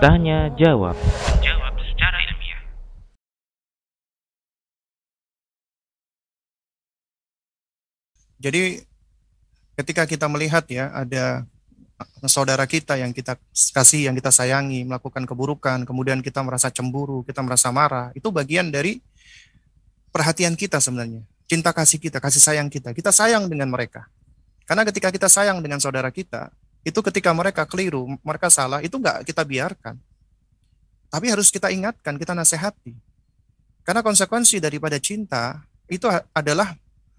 Tanya jawab. Jawab secara ilmiah. Jadi ketika kita melihat ya ada saudara kita yang kita kasih, yang kita sayangi melakukan keburukan, kemudian kita merasa cemburu, kita merasa marah, itu bagian dari perhatian kita sebenarnya, cinta kasih kita, kasih sayang kita. Kita sayang dengan mereka. Karena ketika kita sayang dengan saudara kita, itu ketika mereka keliru, mereka salah, itu enggak kita biarkan. Tapi harus kita ingatkan, kita nasihati. Karena konsekuensi daripada cinta itu adalah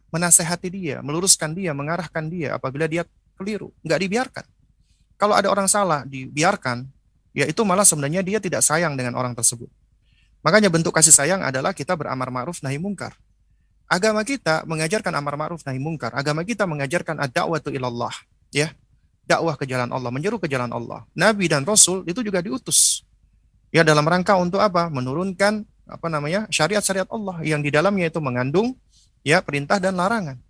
menasehati dia, meluruskan dia, mengarahkan dia apabila dia keliru. enggak dibiarkan. Kalau ada orang salah, dibiarkan, ya itu malah sebenarnya dia tidak sayang dengan orang tersebut. Makanya bentuk kasih sayang adalah kita beramar ma'ruf nahi mungkar. Agama kita mengajarkan amar ma'ruf nahi mungkar. Agama kita mengajarkan ad-da'watu ilallah, ya. Dakwah ke jalan Allah, menyeru ke jalan Allah. Nabi dan Rasul itu juga diutus. Ya dalam rangka untuk apa? Menurunkan apa namanya? syariat-syariat Allah yang di dalamnya itu mengandung ya perintah dan larangan.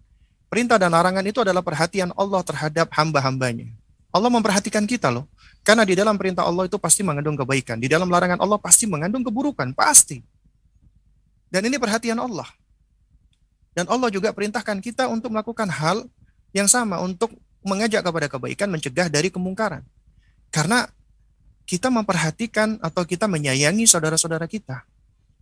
Perintah dan larangan itu adalah perhatian Allah terhadap hamba-hambanya. Allah memperhatikan kita loh. Karena di dalam perintah Allah itu pasti mengandung kebaikan. Di dalam larangan Allah pasti mengandung keburukan, pasti. Dan ini perhatian Allah. Dan Allah juga perintahkan kita untuk melakukan hal yang sama untuk mengajak kepada kebaikan, mencegah dari kemungkaran. Karena kita memperhatikan atau kita menyayangi saudara-saudara kita.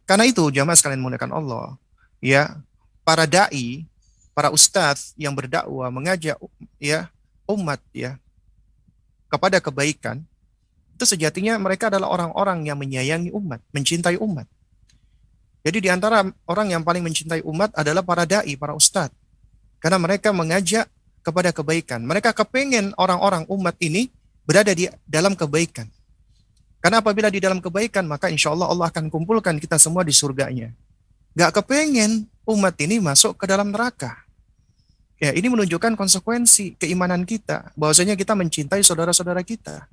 Karena itu jamaah sekalian muliakan Allah, ya, para dai, para ustadz yang berdakwah mengajak ya umat ya kepada kebaikan itu sejatinya mereka adalah orang-orang yang menyayangi umat, mencintai umat. Jadi di antara orang yang paling mencintai umat adalah para dai, para ustadz. Karena mereka mengajak kepada kebaikan. Mereka kepengen orang-orang umat ini berada di dalam kebaikan. Karena apabila di dalam kebaikan, maka insya Allah Allah akan kumpulkan kita semua di surganya. Gak kepengen umat ini masuk ke dalam neraka. Ya, ini menunjukkan konsekuensi keimanan kita, bahwasanya kita mencintai saudara-saudara kita.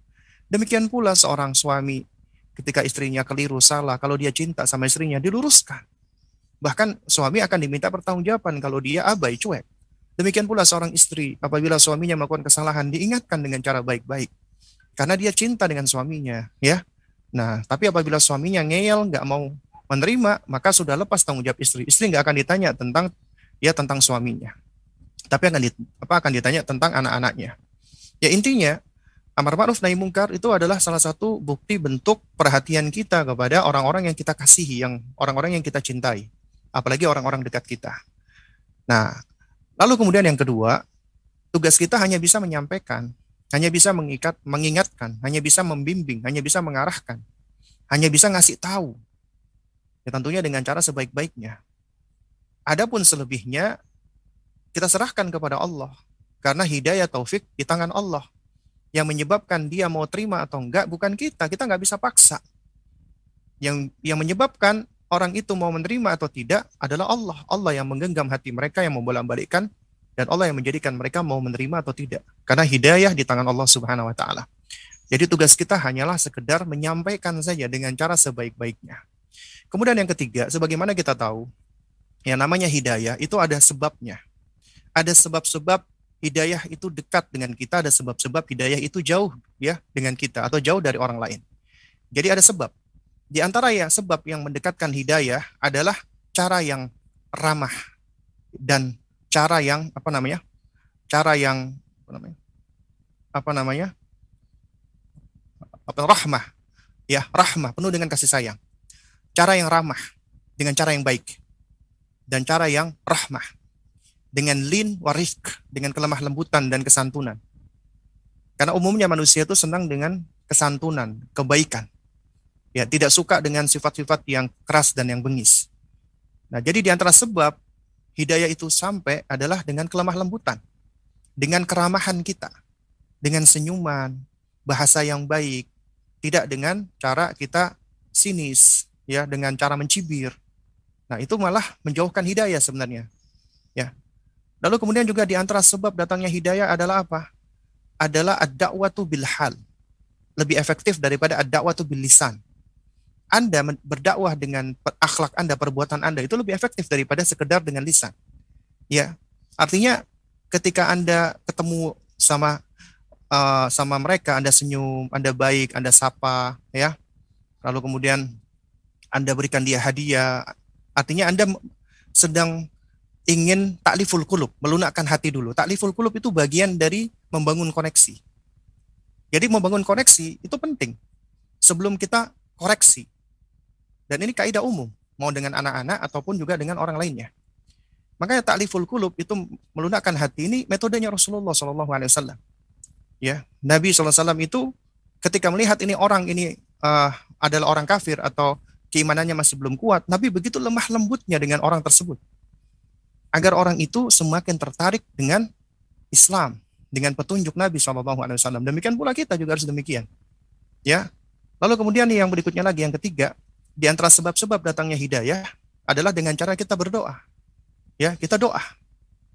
Demikian pula seorang suami ketika istrinya keliru, salah, kalau dia cinta sama istrinya, diluruskan. Bahkan suami akan diminta pertanggungjawaban kalau dia abai, cuek. Demikian pula seorang istri, apabila suaminya melakukan kesalahan, diingatkan dengan cara baik-baik. Karena dia cinta dengan suaminya, ya. Nah, tapi apabila suaminya ngeyel, nggak mau menerima, maka sudah lepas tanggung jawab istri. Istri nggak akan ditanya tentang ya tentang suaminya, tapi akan di, apa akan ditanya tentang anak-anaknya. Ya intinya amar ma'ruf nahi mungkar itu adalah salah satu bukti bentuk perhatian kita kepada orang-orang yang kita kasihi, yang orang-orang yang kita cintai, apalagi orang-orang dekat kita. Nah, lalu kemudian yang kedua, tugas kita hanya bisa menyampaikan, hanya bisa mengikat, mengingatkan, hanya bisa membimbing, hanya bisa mengarahkan, hanya bisa ngasih tahu. Ya tentunya dengan cara sebaik-baiknya. Adapun selebihnya kita serahkan kepada Allah karena hidayah taufik di tangan Allah yang menyebabkan dia mau terima atau enggak bukan kita, kita nggak bisa paksa. Yang yang menyebabkan orang itu mau menerima atau tidak adalah Allah. Allah yang menggenggam hati mereka, yang membolak-balikkan dan Allah yang menjadikan mereka mau menerima atau tidak. Karena hidayah di tangan Allah Subhanahu wa taala. Jadi tugas kita hanyalah sekedar menyampaikan saja dengan cara sebaik-baiknya. Kemudian yang ketiga, sebagaimana kita tahu, yang namanya hidayah itu ada sebabnya. Ada sebab-sebab hidayah itu dekat dengan kita ada sebab-sebab hidayah itu jauh ya dengan kita atau jauh dari orang lain. Jadi ada sebab. Di antara ya sebab yang mendekatkan hidayah adalah cara yang ramah dan cara yang apa namanya? cara yang apa namanya? apa namanya? apa rahmah. Ya, rahmah penuh dengan kasih sayang. Cara yang ramah dengan cara yang baik dan cara yang rahmah dengan lin warifk, dengan kelemah lembutan dan kesantunan. Karena umumnya manusia itu senang dengan kesantunan, kebaikan. Ya, tidak suka dengan sifat-sifat yang keras dan yang bengis. Nah, jadi di antara sebab hidayah itu sampai adalah dengan kelemah lembutan, dengan keramahan kita, dengan senyuman, bahasa yang baik, tidak dengan cara kita sinis, ya, dengan cara mencibir. Nah, itu malah menjauhkan hidayah sebenarnya. Ya, Lalu kemudian juga di antara sebab datangnya hidayah adalah apa? Adalah ad-da'watu bilhal Lebih efektif daripada ad-da'watu bilisan Anda berdakwah dengan akhlak Anda, perbuatan Anda itu lebih efektif daripada sekedar dengan lisan. Ya. Artinya ketika Anda ketemu sama uh, sama mereka, Anda senyum, Anda baik, Anda sapa, ya. Lalu kemudian Anda berikan dia hadiah. Artinya Anda sedang ingin takliful kulub, melunakkan hati dulu. Takliful kulub itu bagian dari membangun koneksi. Jadi membangun koneksi itu penting sebelum kita koreksi. Dan ini kaidah umum, mau dengan anak-anak ataupun juga dengan orang lainnya. Makanya takliful kulub itu melunakkan hati ini metodenya Rasulullah saw Ya, Nabi SAW itu ketika melihat ini orang ini uh, adalah orang kafir atau keimanannya masih belum kuat, Nabi begitu lemah lembutnya dengan orang tersebut agar orang itu semakin tertarik dengan Islam, dengan petunjuk Nabi saw. Demikian pula kita juga harus demikian. Ya. Lalu kemudian yang berikutnya lagi yang ketiga, di antara sebab-sebab datangnya hidayah adalah dengan cara kita berdoa. Ya, kita doa.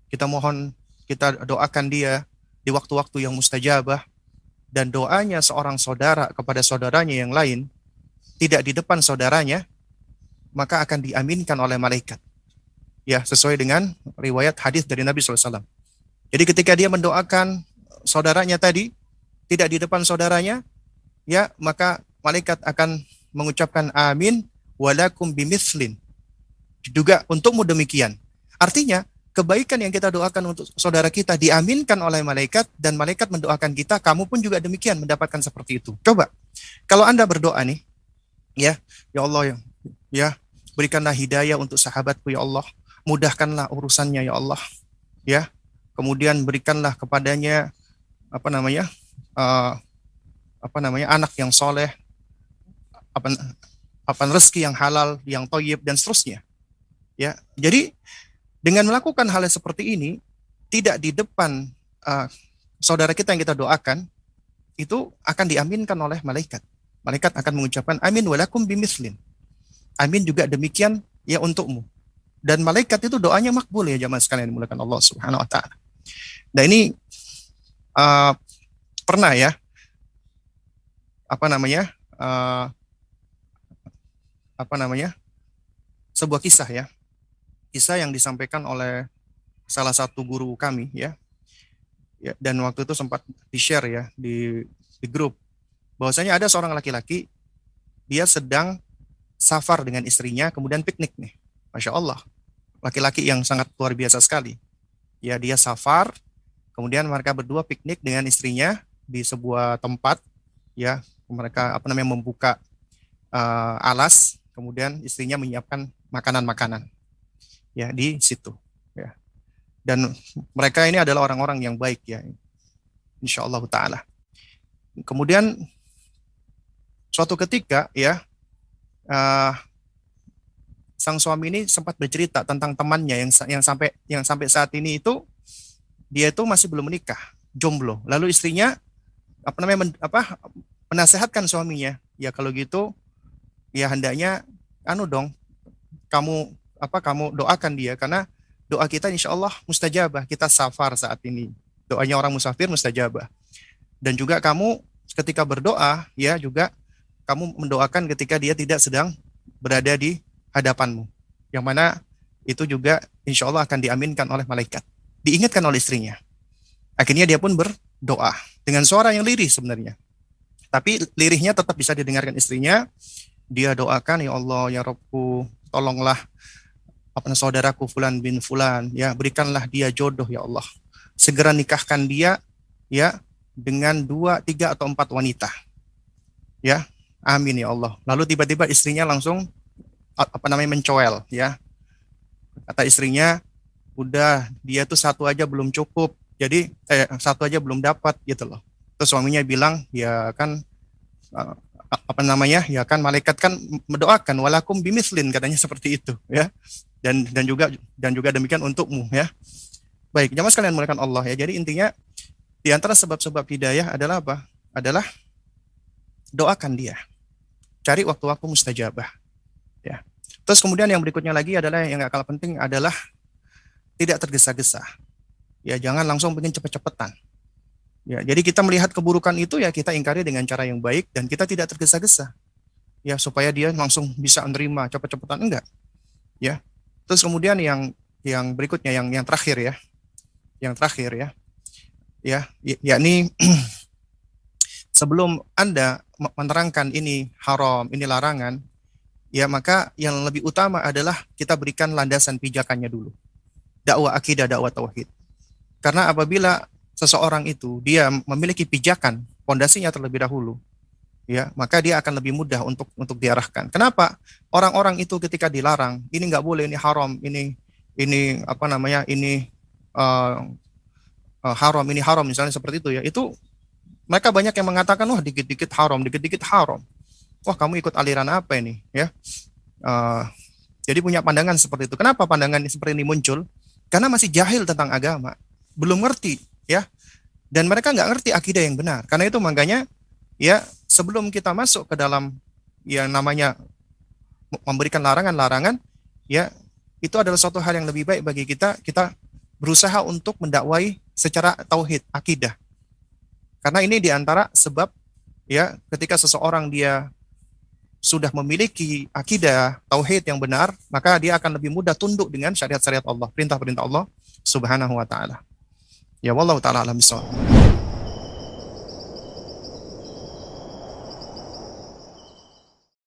Kita mohon, kita doakan dia di waktu-waktu yang mustajabah dan doanya seorang saudara kepada saudaranya yang lain tidak di depan saudaranya maka akan diaminkan oleh malaikat ya sesuai dengan riwayat hadis dari Nabi SAW. Jadi ketika dia mendoakan saudaranya tadi tidak di depan saudaranya, ya maka malaikat akan mengucapkan amin walakum bimislin. Juga untukmu demikian. Artinya kebaikan yang kita doakan untuk saudara kita diaminkan oleh malaikat dan malaikat mendoakan kita, kamu pun juga demikian mendapatkan seperti itu. Coba kalau Anda berdoa nih, ya, ya Allah ya, ya berikanlah hidayah untuk sahabatku ya Allah mudahkanlah urusannya ya Allah ya kemudian berikanlah kepadanya apa namanya uh, apa namanya anak yang soleh apa apa rezeki yang halal yang toyib dan seterusnya ya jadi dengan melakukan hal yang seperti ini tidak di depan uh, saudara kita yang kita doakan itu akan diaminkan oleh malaikat malaikat akan mengucapkan amin walakum bimislin amin juga demikian ya untukmu dan malaikat itu doanya makbul ya zaman sekalian dimulakan Allah Subhanahu wa taala. Nah, ini uh, pernah ya apa namanya? Uh, apa namanya? sebuah kisah ya. Kisah yang disampaikan oleh salah satu guru kami ya. ya dan waktu itu sempat di-share ya di di grup bahwasanya ada seorang laki-laki dia sedang safar dengan istrinya kemudian piknik nih. Masya Allah laki-laki yang sangat luar biasa sekali. Ya, dia safar, kemudian mereka berdua piknik dengan istrinya di sebuah tempat, ya, mereka apa namanya membuka uh, alas, kemudian istrinya menyiapkan makanan-makanan, ya, di situ, ya. Dan mereka ini adalah orang-orang yang baik, ya, insya Allah Taala. Kemudian suatu ketika, ya, uh, sang suami ini sempat bercerita tentang temannya yang yang sampai yang sampai saat ini itu dia itu masih belum menikah, jomblo. Lalu istrinya apa namanya men, apa menasehatkan suaminya, ya kalau gitu ya hendaknya anu dong kamu apa kamu doakan dia karena doa kita insya Allah mustajabah kita safar saat ini doanya orang musafir mustajabah dan juga kamu ketika berdoa ya juga kamu mendoakan ketika dia tidak sedang berada di hadapanmu. Yang mana itu juga insya Allah akan diaminkan oleh malaikat. Diingatkan oleh istrinya. Akhirnya dia pun berdoa dengan suara yang lirih sebenarnya. Tapi lirihnya tetap bisa didengarkan istrinya. Dia doakan, ya Allah, ya Robku, tolonglah apa saudaraku Fulan bin Fulan, ya berikanlah dia jodoh ya Allah. Segera nikahkan dia, ya dengan dua, tiga atau empat wanita, ya. Amin ya Allah. Lalu tiba-tiba istrinya langsung apa namanya mencoel ya kata istrinya udah dia tuh satu aja belum cukup jadi eh, satu aja belum dapat gitu loh terus suaminya bilang ya kan eh, apa namanya ya kan malaikat kan mendoakan walakum bimislin katanya seperti itu ya dan dan juga dan juga demikian untukmu ya baik jamaah sekalian mulakan Allah ya jadi intinya di antara sebab-sebab hidayah adalah apa adalah doakan dia cari waktu-waktu mustajabah Ya. Terus kemudian yang berikutnya lagi adalah yang gak kalah penting adalah tidak tergesa-gesa. Ya jangan langsung pengen cepet-cepetan. Ya, jadi kita melihat keburukan itu ya kita ingkari dengan cara yang baik dan kita tidak tergesa-gesa. Ya, supaya dia langsung bisa menerima cepet-cepetan enggak. Ya. Terus kemudian yang yang berikutnya yang yang terakhir ya. Yang terakhir ya. Ya, ya yakni sebelum Anda menerangkan ini haram, ini larangan, ya maka yang lebih utama adalah kita berikan landasan pijakannya dulu. Dakwah akidah, dakwah tauhid. Karena apabila seseorang itu dia memiliki pijakan pondasinya terlebih dahulu, ya maka dia akan lebih mudah untuk untuk diarahkan. Kenapa? Orang-orang itu ketika dilarang, ini nggak boleh, ini haram, ini ini apa namanya, ini uh, uh, haram, ini haram misalnya seperti itu ya. Itu mereka banyak yang mengatakan wah dikit-dikit haram, dikit-dikit haram wah kamu ikut aliran apa ini ya uh, jadi punya pandangan seperti itu kenapa pandangan seperti ini muncul karena masih jahil tentang agama belum ngerti ya dan mereka nggak ngerti akidah yang benar karena itu makanya ya sebelum kita masuk ke dalam yang namanya memberikan larangan-larangan ya itu adalah suatu hal yang lebih baik bagi kita kita berusaha untuk mendakwai secara tauhid akidah karena ini diantara sebab ya ketika seseorang dia sudah memiliki akidah tauhid yang benar, maka dia akan lebih mudah tunduk dengan syariat-syariat Allah, perintah-perintah Allah Subhanahu wa taala. Ya wallahu taala